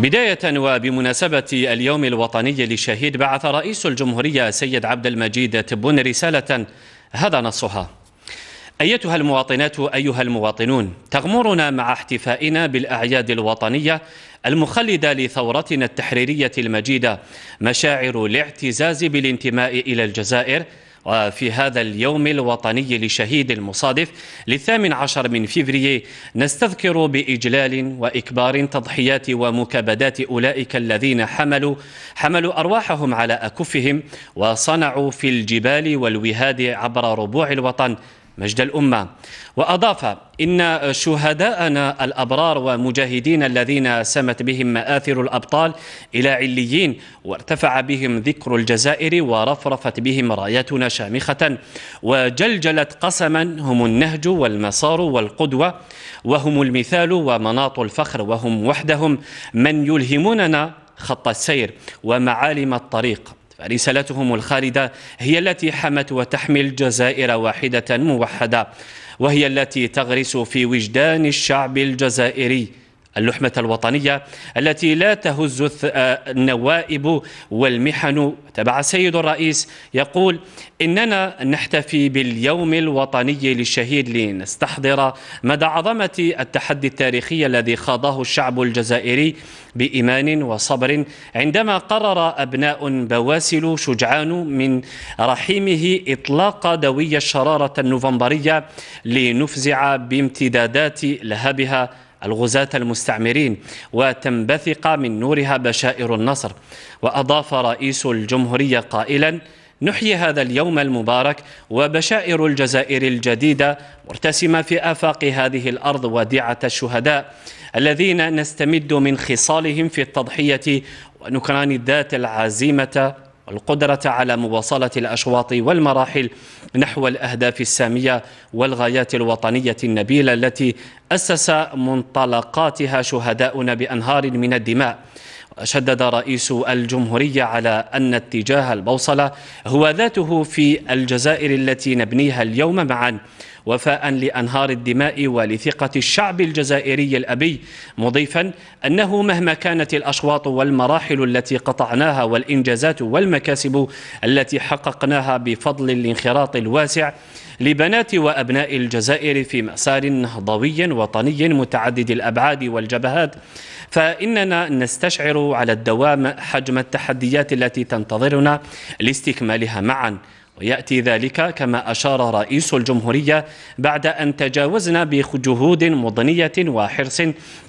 بداية وبمناسبة اليوم الوطني للشهيد بعث رئيس الجمهورية سيد عبد المجيد تبون رسالة هذا نصها أيتها المواطنات أيها المواطنون تغمرنا مع احتفائنا بالأعياد الوطنية المخلدة لثورتنا التحريرية المجيدة مشاعر الاعتزاز بالانتماء إلى الجزائر وفي هذا اليوم الوطني لشهيد المصادف للثامن عشر من فيفري نستذكر بإجلال وإكبار تضحيات ومكابدات أولئك الذين حملوا حملوا أرواحهم على أكفهم وصنعوا في الجبال والوهاد عبر ربوع الوطن مجد الأمة وأضاف إن شهداءنا الأبرار ومجاهدين الذين سمت بهم مآثر الأبطال إلى عليين وارتفع بهم ذكر الجزائر ورفرفت بهم رايتنا شامخة وجلجلت قسما هم النهج والمسار والقدوة وهم المثال ومناط الفخر وهم وحدهم من يلهموننا خط السير ومعالم الطريق فرسالتهم الخالدة هي التي حمت وتحمي الجزائر واحدة موحدة وهي التي تغرس في وجدان الشعب الجزائري اللحمة الوطنية التي لا تهز آه، النوائب والمحن تبع السيد الرئيس يقول إننا نحتفي باليوم الوطني للشهيد لنستحضر مدى عظمة التحدي التاريخي الذي خاضه الشعب الجزائري بإيمان وصبر عندما قرر أبناء بواسل شجعان من رحيمه إطلاق دوي الشرارة النوفمبرية لنفزع بامتدادات لهبها الغزاة المستعمرين وتنبثق من نورها بشائر النصر وأضاف رئيس الجمهورية قائلا نحيي هذا اليوم المبارك وبشائر الجزائر الجديدة مرتسمة في آفاق هذه الأرض وديعة الشهداء الذين نستمد من خصالهم في التضحية ونكران ذات العزيمة القدرة على مواصلة الأشواط والمراحل نحو الأهداف السامية والغايات الوطنية النبيلة التي أسس منطلقاتها شهداؤنا بأنهار من الدماء شدد رئيس الجمهورية على أن اتجاه البوصلة هو ذاته في الجزائر التي نبنيها اليوم معا وفاء لأنهار الدماء ولثقة الشعب الجزائري الأبي مضيفا أنه مهما كانت الأشواط والمراحل التي قطعناها والإنجازات والمكاسب التي حققناها بفضل الانخراط الواسع لبنات وأبناء الجزائر في مسار نهضوي وطني متعدد الأبعاد والجبهات فإننا نستشعر على الدوام حجم التحديات التي تنتظرنا لاستكمالها معا وياتي ذلك كما اشار رئيس الجمهوريه بعد ان تجاوزنا بجهود مضنيه وحرص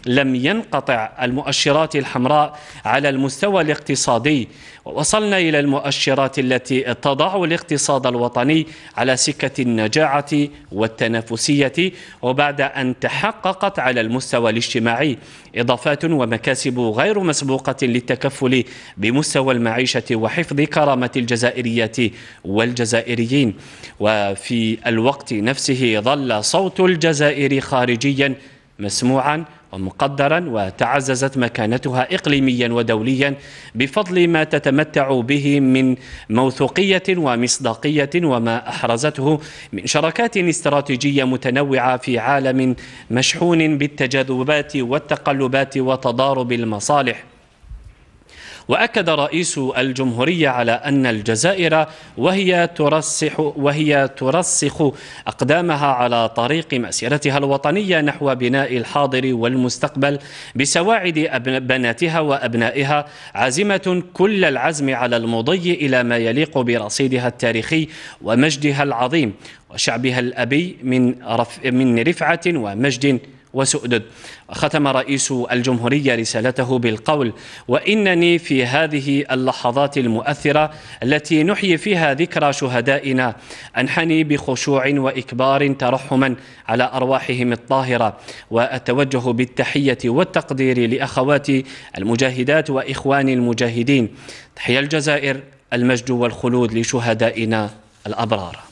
لم ينقطع المؤشرات الحمراء على المستوى الاقتصادي ووصلنا الى المؤشرات التي تضع الاقتصاد الوطني على سكه النجاعه والتنافسيه وبعد ان تحققت على المستوى الاجتماعي اضافات ومكاسب غير مسبوقه للتكفل بمستوى المعيشه وحفظ كرامه الجزائريات والجزائريات الجزائريين وفي الوقت نفسه ظل صوت الجزائر خارجيا مسموعا ومقدرا وتعززت مكانتها اقليميا ودوليا بفضل ما تتمتع به من موثوقيه ومصداقيه وما احرزته من شراكات استراتيجيه متنوعه في عالم مشحون بالتجاذبات والتقلبات وتضارب المصالح وأكد رئيس الجمهورية على أن الجزائر وهي ترسح وهي ترسخ أقدامها على طريق مسيرتها الوطنية نحو بناء الحاضر والمستقبل بسواعد بناتها وأبنائها عازمة كل العزم على المضي إلى ما يليق برصيدها التاريخي ومجدها العظيم وشعبها الأبي من, من رفعة ومجد وسؤدد ختم رئيس الجمهورية رسالته بالقول وإنني في هذه اللحظات المؤثرة التي نحيي فيها ذكرى شهدائنا أنحني بخشوع وإكبار ترحما على أرواحهم الطاهرة وأتوجه بالتحية والتقدير لأخواتي المجاهدات وإخواني المجاهدين تحيا الجزائر المجد والخلود لشهدائنا الأبرار